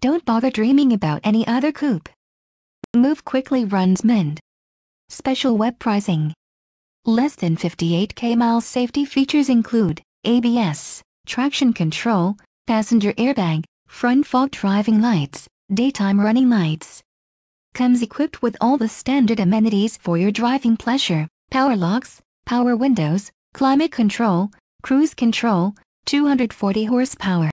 Don't bother dreaming about any other coupe. Move quickly runs Mint. Special web pricing. Less than 58k miles safety features include ABS, traction control, passenger airbag, front fog driving lights, daytime running lights. Comes equipped with all the standard amenities for your driving pleasure, power locks, power windows, climate control, cruise control, 240 horsepower.